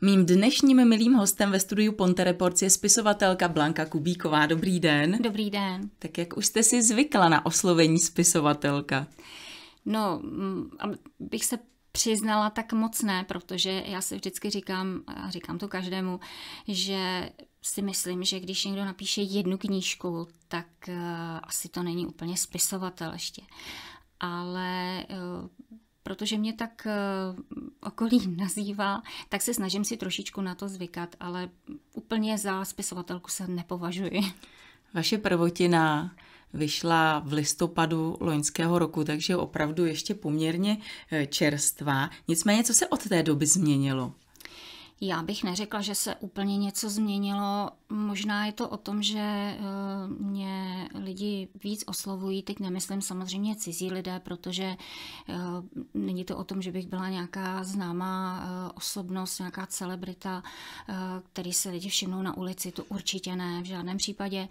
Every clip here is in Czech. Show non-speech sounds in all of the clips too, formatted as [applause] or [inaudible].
Mým dnešním milým hostem ve studiu Ponte Reports je spisovatelka Blanka Kubíková. Dobrý den. Dobrý den. Tak jak už jste si zvykla na oslovení spisovatelka? No, mm, abych se přiznala, tak moc ne, protože já si vždycky říkám, a říkám to každému, že si myslím, že když někdo napíše jednu knížku, tak uh, asi to není úplně spisovatel ještě. Ale uh, protože mě tak eh, okolí [laughs] nazývá, tak se snažím si trošičku na to zvykat, ale úplně za spisovatelku se nepovažuji. Vaše prvotina vyšla v listopadu loňského roku, takže opravdu ještě poměrně eh, čerstvá. Nicméně, co se od té doby změnilo? Já bych neřekla, že se úplně něco změnilo. Možná je to o tom, že eh, mě lidi víc oslovují. Teď nemyslím samozřejmě cizí lidé, protože eh, není to o tom, že bych byla nějaká známá eh, osobnost, nějaká celebrita, který se lidi všimnou na ulici. To určitě ne, v žádném případě.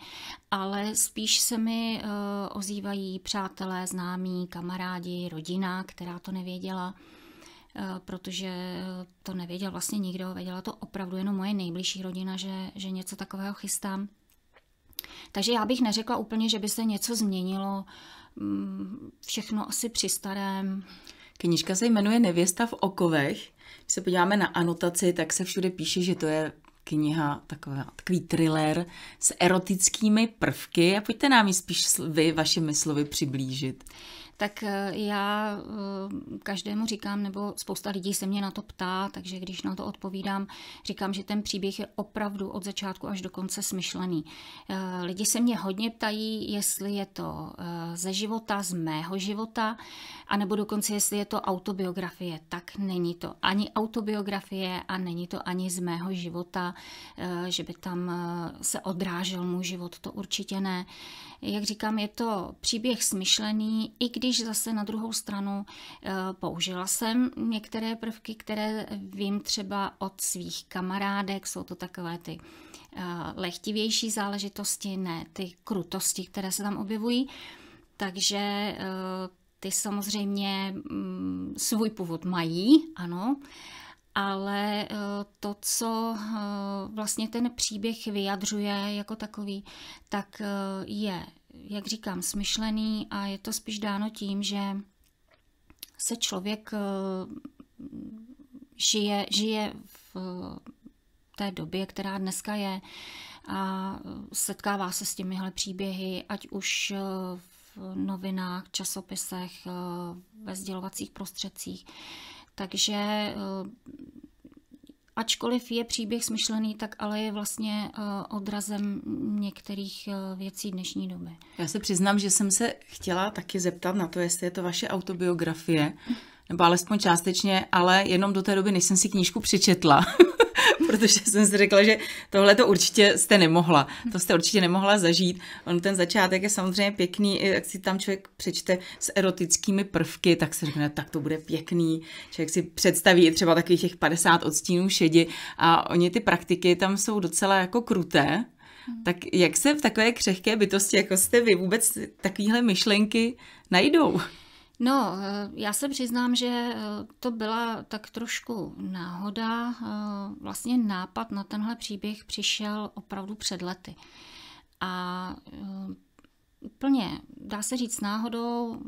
Ale spíš se mi ozývají přátelé, známí, kamarádi, rodina, která to nevěděla. Eh, protože to nevěděl vlastně nikdo, věděla to opravdu jenom moje nejbližší rodina, že, že něco takového chystám. Takže já bych neřekla úplně, že by se něco změnilo, mm, všechno asi při starém. Knižka se jmenuje Nevěsta v okovech. Když se podíváme na anotaci, tak se všude píše, že to je kniha, taková, takový thriller s erotickými prvky a pojďte nám ji spíš vy vašimi slovy přiblížit tak eh, já eh, každému říkám, nebo spousta lidí se mě na to ptá, takže když na to odpovídám, říkám, že ten příběh je opravdu od začátku až do konce smyšlený. Eh, lidi se mě hodně ptají, jestli je to ze života, z mého života, anebo dokonce jestli je to autobiografie. Tak není to ani autobiografie a není to ani z mého života, že by tam se odrážel můj život, to určitě ne. Jak říkám, je to příběh smyšlený, i když zase na druhou stranu eh, použila jsem některé prvky, které vím třeba od svých kamarádek, jsou to takové ty eh, lehtivější záležitosti, ne ty krutosti, které se tam objevují. Takže eh, ty samozřejmě mm, svůj původ mají, ano, ale eh, to, co eh, vlastně ten příběh vyjadřuje jako takový, tak eh, je, jak říkám, smyšlený a je to spíš dáno tím, že se člověk žije, žije v té době, která dneska je a setkává se s těmihle příběhy, ať už v novinách, časopisech, ve sdělovacích prostředcích. Takže Ačkoliv je příběh smyšlený, tak ale je vlastně eh, odrazem některých eh, věcí dnešní doby. Já se přiznám, že jsem se chtěla taky zeptat na to, jestli je to vaše autobiografie, nebo alespoň částečně, ale jenom do té doby, než jsem si knížku přečetla. [laughs] [laughs] protože jsem si řekla, že tohle to určitě jste nemohla. To jste určitě nemohla zažít. On ten začátek je samozřejmě pěkný, jak si tam člověk přečte s erotickými prvky, tak se řekne, tak to bude pěkný. Člověk si představí třeba takových těch 50 odstínů šedi a oni ty praktiky tam jsou docela jako kruté, tak jak se v takové křehké bytosti, jako jste vy, vůbec takovéhle myšlenky najdou? No, eh, já se přiznám, že eh, to byla tak trošku náhoda. Eh, vlastně nápad na tenhle příběh přišel opravdu před lety. A úplně, dá se říct, náhodou,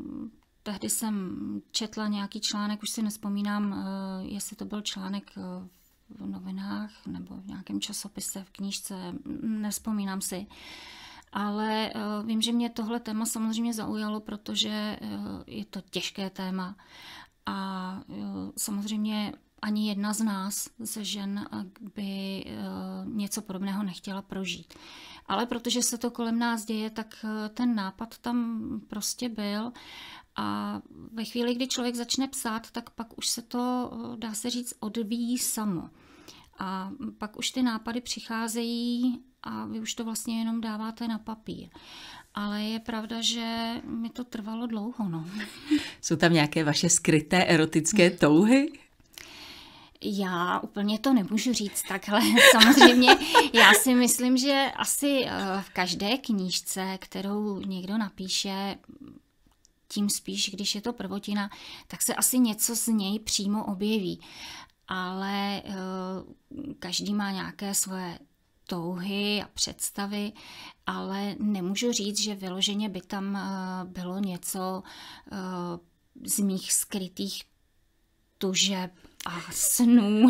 tehdy jsem četla nějaký článek, už si nespomínám, jestli to byl článek v novinách nebo v nějakém časopise, v knížce, nespomínám si. Ale eh, vím, že mě tohle téma samozřejmě zaujalo, protože eh, je to těžké téma. A eh, samozřejmě ani jedna z nás, ze žen, by něco podobného nechtěla prožít. Ale protože se to kolem nás děje, tak ten nápad tam prostě byl. A ve chvíli, kdy člověk začne psát, tak pak už se to, dá se říct, odvíjí samo. A pak už ty nápady přicházejí a vy už to vlastně jenom dáváte na papír. Ale je pravda, že mi to trvalo dlouho. No. [laughs] Jsou tam nějaké vaše skryté erotické touhy? Já úplně to nemůžu říct takhle. [laughs] Samozřejmě, já si myslím, že asi eh, v každé knížce, kterou někdo napíše, tím spíš, když je to prvotina, tak se asi něco z něj přímo objeví ale eh, každý má nějaké svoje touhy a představy, ale nemůžu říct, že vyloženě by tam eh, bylo něco eh, z mých skrytých tužeb a snů,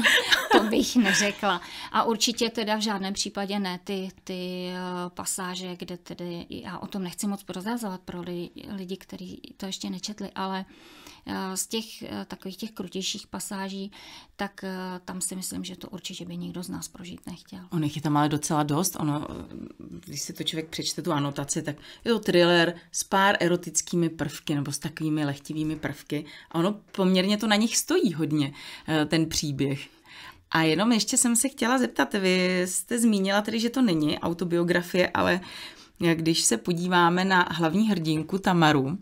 to bych neřekla. A určitě teda v žádném případě ne ty, ty pasáže, kde tedy, já o tom nechci moc prozrazovat pro lidi, lidi kteří to ještě nečetli, ale uh, Eh, z těch eh, takových těch krutějších pasáží, tak eh, tam si myslím, že to určitě by nikdo z nás prožít nechtěl. On je tam ale docela dost. Ono, když si to člověk přečte tu anotaci, tak je to thriller s pár erotickými prvky nebo s takovými lehtivými prvky. A ono poměrně to na nich stojí hodně, ten příběh. A jenom ještě jsem se chtěla zeptat, vy jste zmínila tedy, že to není autobiografie, ale když se podíváme na hlavní hrdinku Tamaru,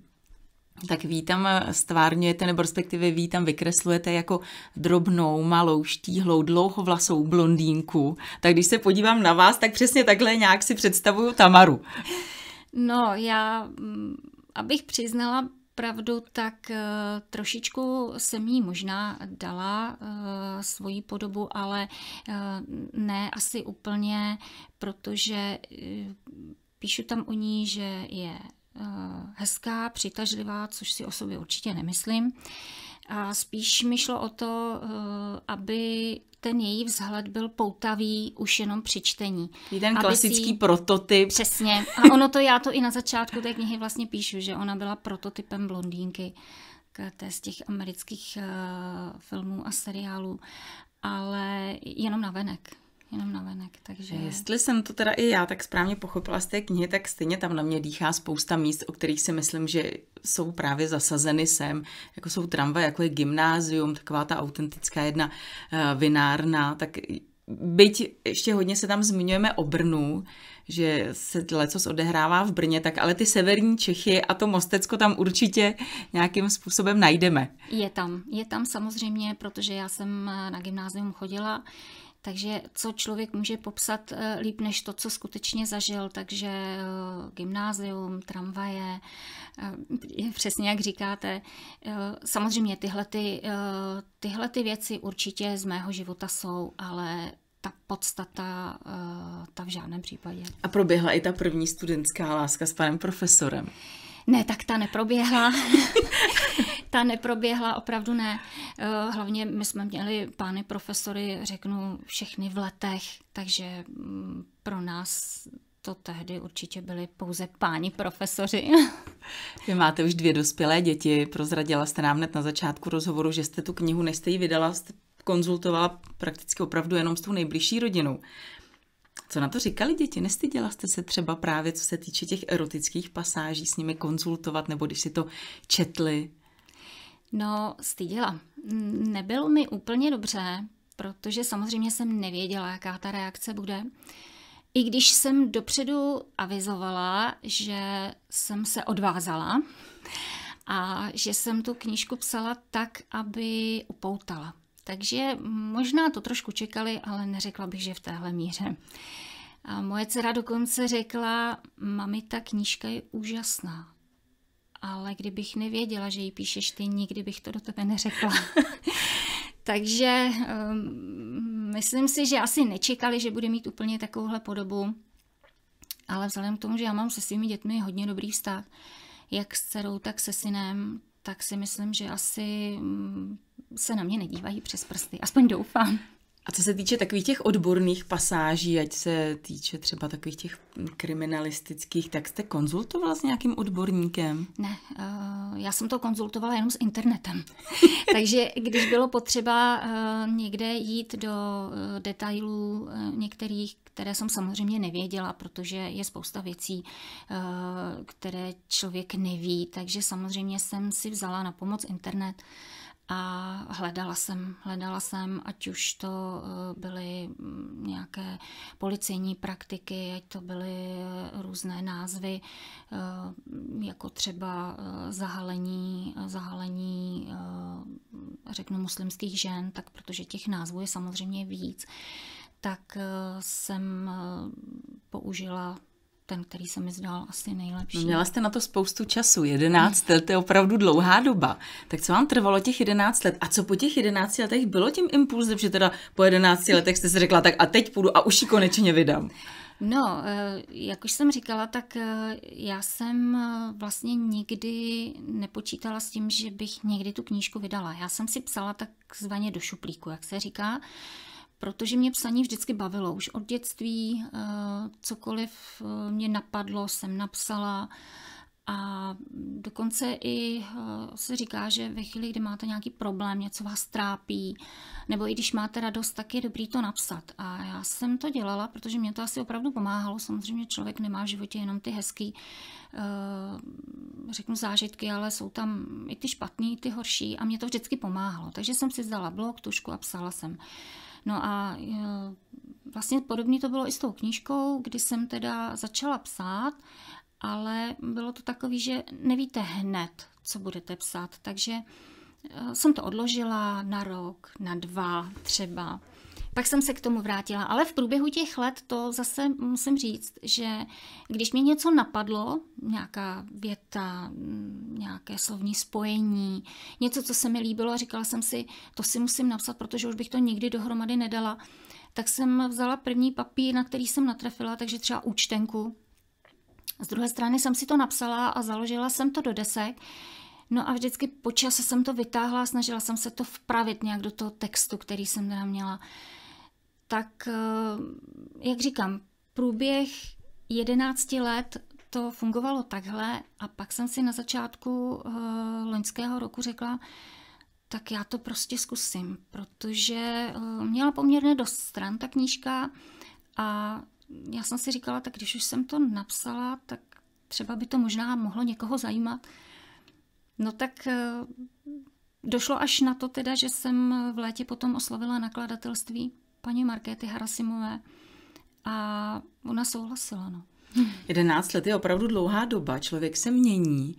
tak ví tam eh, stvárňujete, nebo respektive ví tam vykreslujete jako drobnou, malou, štíhlou, dlouhovlasou blondýnku. Tak když se podívám na vás, tak přesně takhle nějak si představuju Tamaru. No, já, mm, abych přiznala pravdu, tak eh, trošičku jsem jí možná dala eh, svoji podobu, ale ne asi úplně, protože píšu tam o ní, že je Eh, hezká, přitažlivá, což si o sobě určitě nemyslím. A spíš mi šlo o to, eh, aby ten její vzhled byl poutavý už jenom při čtení. Jeden aby klasický si... prototyp. Přesně. A ono to, já to i na začátku té knihy vlastně píšu, že ona byla prototypem blondýnky té z těch amerických uh, filmů a seriálů, ale jenom na venek jenom na venek. Takže... Jestli jsem to teda i já tak správně pochopila z té knihy, tak stejně tam na mě dýchá spousta míst, o kterých si myslím, že jsou právě zasazeny sem, jako jsou tramvaje, jako je gymnázium, taková ta autentická jedna eh, vinárna, tak byť ještě hodně se tam zmiňujeme o Brnu, že se lecos odehrává v Brně, tak ale ty severní Čechy a to Mostecko tam určitě nějakým způsobem najdeme. Je tam, je tam samozřejmě, protože já jsem eh, na gymnázium chodila, takže co člověk může popsat eh, líp než to, co skutečně zažil, takže eh, gymnázium, tramvaje, eh, přesně jak říkáte. Samozřejmě tyhle, ty, tyhle ty věci určitě z mého života jsou, ale ta podstata, ta v žádném případě. A proběhla i ta první studentská láska s panem profesorem? Ne, tak ta neproběhla. [laughs] ta neproběhla, opravdu ne. Eh, hlavně my jsme měli pány profesory, řeknu, všechny v letech, takže mm, pro nás to tehdy určitě byli pouze páni profesoři. [laughs] Vy máte už dvě dospělé děti. Prozradila jste nám hned na začátku rozhovoru, že jste tu knihu, než jste ji vydala, jste konzultovala prakticky opravdu jenom s tou nejbližší rodinou. Co na to říkali děti? Nestyděla jste se třeba právě, co se týče těch erotických pasáží, s nimi konzultovat, nebo když si to četli? No, styděla. Nebylo mi úplně dobře, protože samozřejmě jsem nevěděla, jaká ta reakce bude. I když jsem dopředu avizovala, že jsem se odvázala a že jsem tu knížku psala tak, aby upoutala. Takže možná to trošku čekali, ale neřekla bych, že v téhle míře. A moje dcera dokonce řekla, mami, ta knížka je úžasná ale kdybych nevěděla, že ji píšeš ty, nikdy bych to do tebe neřekla. [laughs] Takže um, myslím si, že asi nečekali, že bude mít úplně takovouhle podobu, ale vzhledem k tomu, že já mám se svými dětmi hodně dobrý vztah, jak s dcerou, tak se synem, tak si myslím, že asi um, se na mě nedívají přes prsty. Aspoň doufám. A co se týče takových těch odborných pasáží, ať se týče třeba takových těch kriminalistických, tak jste konzultovala s nějakým odborníkem? Ne, uh, já jsem to konzultovala jenom s internetem. [laughs] Takže když bylo potřeba uh, někde jít do uh, detailů některých, které jsem samozřejmě nevěděla, protože je spousta věcí, které člověk neví, takže samozřejmě jsem si vzala na pomoc internet a hledala jsem, hledala jsem, ať už to eh, byly mm, nějaké policejní praktiky, ať to byly eh, různé názvy, eh, jako třeba zahalení, zahalení řeknu muslimských žen, tak protože těch názvů je samozřejmě víc, tak jsem použila ten, který se mi zdál asi nejlepší. No měla jste na to spoustu času, 11 let, to je opravdu dlouhá doba. Tak co vám trvalo těch 11 let? A co po těch 11 letech bylo tím impulzem, že teda po 11 letech jste si řekla, tak a teď půjdu a už ji konečně vydám? No, eh, jak už jsem říkala, tak eh, já jsem eh, vlastně nikdy nepočítala s tím, že bych někdy tu knížku vydala. Já jsem si psala takzvaně do šuplíku, jak se říká protože mě psaní vždycky bavilo. Už od dětství eh, cokoliv eh, mě napadlo, jsem napsala. A dokonce i eh, se říká, že ve chvíli, kdy máte nějaký problém, něco vás trápí, nebo i když máte radost, tak je dobrý to napsat. A já jsem to dělala, protože mě to asi opravdu pomáhalo. Samozřejmě člověk nemá v životě jenom ty hezký, řeknu, zážitky, ale jsou tam i ty špatný, i ty horší a mě to vždycky pomáhalo. Takže jsem si zdala blog, tušku a psala jsem. No a eh, vlastně podobně to bylo i s tou knížkou, kdy jsem teda začala psát, ale bylo to takový, že nevíte hned, co budete psát, takže eh, jsem to odložila na rok, na dva třeba. Pak jsem se k tomu vrátila, ale v průběhu těch let to zase musím říct, že když mě něco napadlo, nějaká věta, nějaké slovní spojení, něco, co se mi líbilo a říkala jsem si, to si musím napsat, protože už bych to nikdy dohromady nedala, tak jsem vzala první papír, na který jsem natrefila, takže třeba účtenku. Z druhé strany jsem si to napsala a založila jsem to do desek. No a vždycky po čase jsem to vytáhla a snažila jsem se to vpravit nějak do toho textu, který jsem teda měla tak eh, jak říkám, průběh 11 let to fungovalo takhle a pak jsem si na začátku eh, loňského roku řekla, tak já to prostě zkusím, protože eh, měla poměrně dost stran ta knížka a já jsem si říkala, tak když už jsem to napsala, tak třeba by to možná mohlo někoho zajímat. No tak došlo až na to teda, že jsem v létě potom oslovila nakladatelství paní Markéty Harasimové a ona souhlasila. No. 11 let je opravdu dlouhá doba, člověk se mění.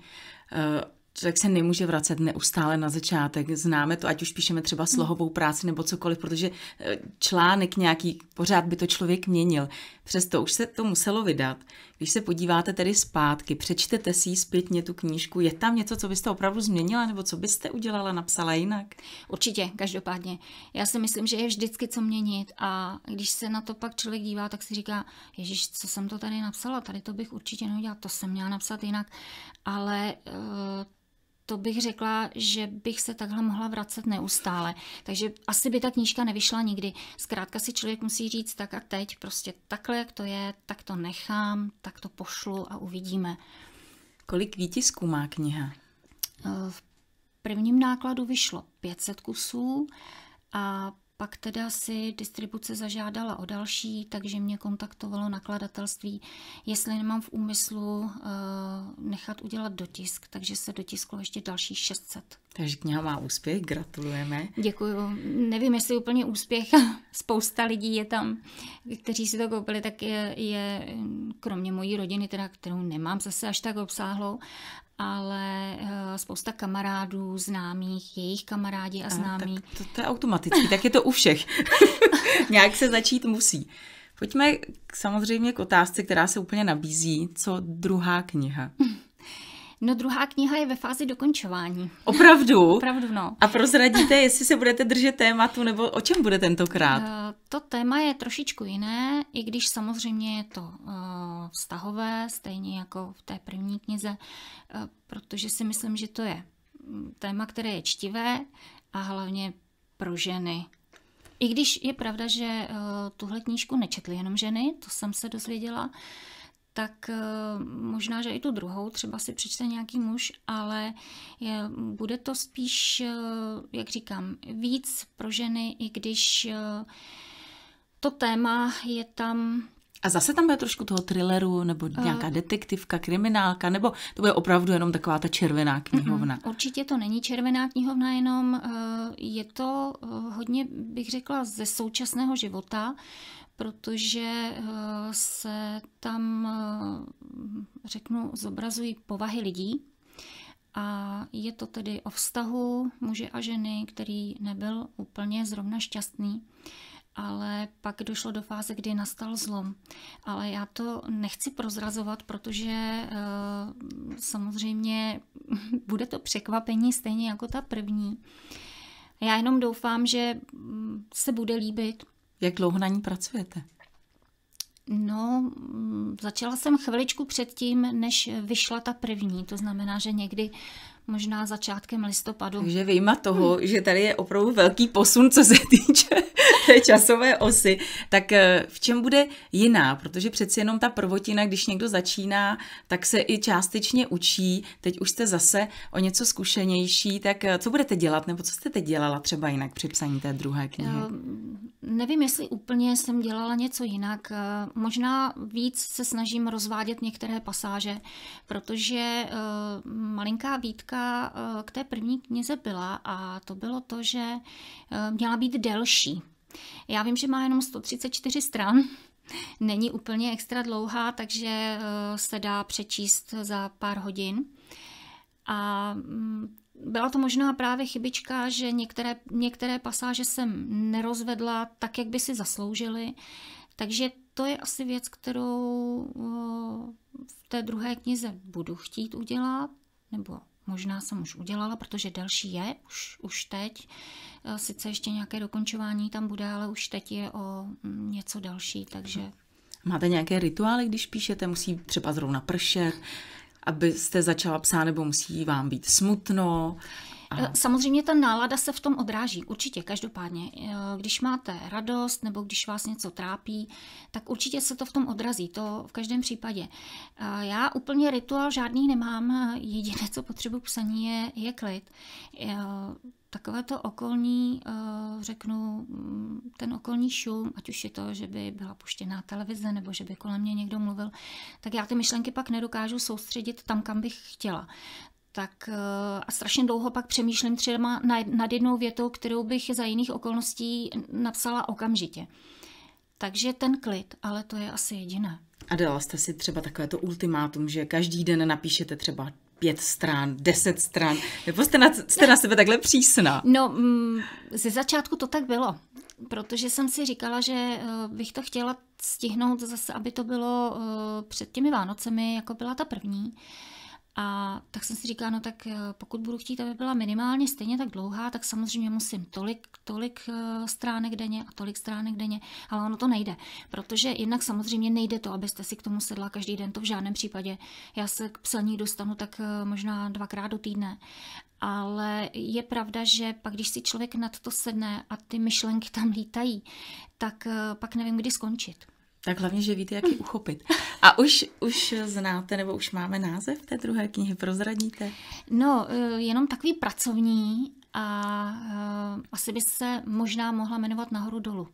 Eh, člověk se nemůže vracet neustále na začátek. Známe to, ať už píšeme třeba hmm. slohovou práci nebo cokoliv, protože eh, článek nějaký, pořád by to člověk měnil. Přesto už se to muselo vydat. Když se podíváte tedy zpátky, přečtete si zpětně tu knížku, je tam něco, co byste opravdu změnila, nebo co byste udělala, napsala jinak? Určitě, každopádně. Já si myslím, že je vždycky co měnit a když se na to pak člověk dívá, tak si říká, ježíš, co jsem to tady napsala, tady to bych určitě neudělala, to jsem měla napsat jinak, ale eh, to bych řekla, že bych se takhle mohla vracet neustále. Takže asi by ta knížka nevyšla nikdy. Zkrátka si člověk musí říct tak a teď, prostě takhle, jak to je, tak to nechám, tak to pošlu a uvidíme. Kolik výtisků má kniha? Eh, v prvním nákladu vyšlo 500 kusů a pak teda si distribuce zažádala o další, takže mě kontaktovalo nakladatelství, jestli nemám v úmyslu eh, nechat udělat dotisk, takže se dotisklo ještě další 600. Takže kniha má úspěch, gratulujeme. Děkuju. Nevím, jestli úplně úspěch, [laughs] spousta lidí je tam, kteří si to koupili, tak je, je kromě mojí rodiny, teda, kterou nemám zase až tak obsáhlou, ale eh, spousta kamarádů, známých, jejich kamarádi a známí. A, tak to, to je automaticky. tak je to u všech. [laughs] Nějak se začít musí. Pojďme samozřejmě k otázce, která se úplně nabízí. Co druhá kniha? No druhá kniha je ve fázi dokončování. Opravdu? [laughs] Opravdu, no. A prozradíte, jestli se budete držet tématu, nebo o čem bude tentokrát? Eh, to téma je trošičku jiné, i když samozřejmě je to eh, vztahové, stejně jako v té první knize, eh, protože si myslím, že to je mm, téma, které je čtivé a hlavně pro ženy. I když je pravda, že tuhle knížku nečetly jenom ženy, to jsem se dozvěděla, tak eh, možná, že i tu druhou třeba si přečte nějaký muž, ale je, bude to spíš, eh, jak říkám, víc pro ženy, i když eh, to téma je tam a zase tam bude trošku toho thrilleru, nebo nějaká uh, detektivka, kriminálka, nebo to bude opravdu jenom taková ta červená knihovna? Uh, určitě to není červená knihovna, jenom uh, je to uh, hodně, bych řekla, ze současného života. Uh, protože eh, se tam, eh, řeknu, zobrazují povahy lidí. A je to tedy o vztahu muže a ženy, který nebyl úplně zrovna šťastný ale pak došlo do fáze, kdy nastal zlom. Ale já to nechci prozrazovat, protože eh, samozřejmě [laughs] bude to překvapení stejně jako ta první. Já jenom doufám, že mm, se bude líbit, jak dlouho na ní pracujete? No, mm, začala jsem chviličku předtím, než vyšla ta první, to znamená, že někdy možná začátkem listopadu. Takže vyjma toho, hmm. že tady je opravdu velký posun, co se týče [laughs] té časové osy, tak eh, v čem bude jiná? Protože přeci jenom ta prvotina, když někdo začíná, tak se i částečně učí. Teď už jste zase o něco zkušenější, tak eh, co budete dělat, nebo co jste teď dělala třeba jinak při psaní té druhé knihy? Eh, Nevím, jestli úplně jsem dělala něco jinak. Eh, možná víc se snažím rozvádět některé pasáže, protože eh, malinká výtka eh, k té první knize byla a to bylo to, že měla být delší. Já vím, že má jenom 134 stran, [laughs] není úplně extra dlouhá, takže se dá přečíst za pár hodin. A mm, byla to možná právě chybička, že některé, některé pasáže jsem nerozvedla tak, jak by si zasloužily. Takže to je asi věc, kterou eh, v té druhé knize budu chtít udělat, nebo možná jsem už udělala, protože další je už, už teď. Eh, sice ještě nějaké dokončování tam bude, ale už teď je o něco další, takže... Máte nějaké rituály, když píšete? Musí třeba zrovna pršet? abyste začala psát, nebo musí vám být smutno? A... Eh, samozřejmě ta nálada se v tom odráží, určitě, každopádně. Eh, když máte radost nebo když vás něco trápí, tak určitě se to v tom odrazí, to v každém případě. Eh, já úplně rituál žádný nemám, jediné, co potřebuji psaní, je, je klid takové to okolní, eh, řeknu, mm, ten okolní šum, ať už je to, že by byla puštěná televize nebo že by kolem mě někdo mluvil, tak já ty myšlenky pak nedokážu soustředit tam, kam bych chtěla. Tak eh, a strašně dlouho pak přemýšlím třeba nad jednou větou, kterou bych za jiných okolností napsala okamžitě. Takže ten klid, ale to je asi jediné. A dala jste si třeba takové to ultimátum, že každý den napíšete třeba pět stran, deset stran, nebo jste na, jste na sebe takhle přísná? No, mm, ze začátku to tak bylo, protože jsem si říkala, že eh, bych to chtěla stihnout zase, aby to bylo eh, před těmi Vánocemi, jako byla ta první. Uh, a tak jsem si říkala, no tak eh, pokud budu chtít, aby byla minimálně stejně tak dlouhá, tak samozřejmě musím tolik, tolik eh, stránek denně a tolik stránek denně, ale ono to nejde, protože jinak samozřejmě nejde to, abyste si k tomu sedla každý den, to v žádném případě. Já se k psaní dostanu tak eh, možná dvakrát do týdne, ale je pravda, že pak, když si člověk nad to sedne a ty myšlenky tam lítají, tak pak nevím, kdy skončit. Tak hlavně, že víte, jak ji uchopit. A už, už znáte nebo už máme název té druhé knihy, prozradíte? No, eh, jenom takový pracovní a eh, asi by se možná mohla jmenovat nahoru dolů.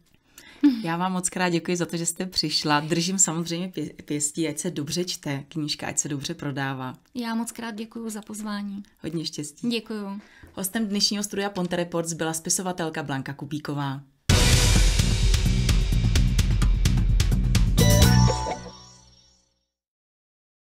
Já vám moc krát děkuji za to, že jste přišla. Držím samozřejmě pěstí, ať se dobře čte knížka, ať se dobře prodává. Já moc krát děkuji za pozvání. Hodně štěstí. Děkuji. Hostem dnešního studia Ponte Reports byla spisovatelka Blanka Kubíková.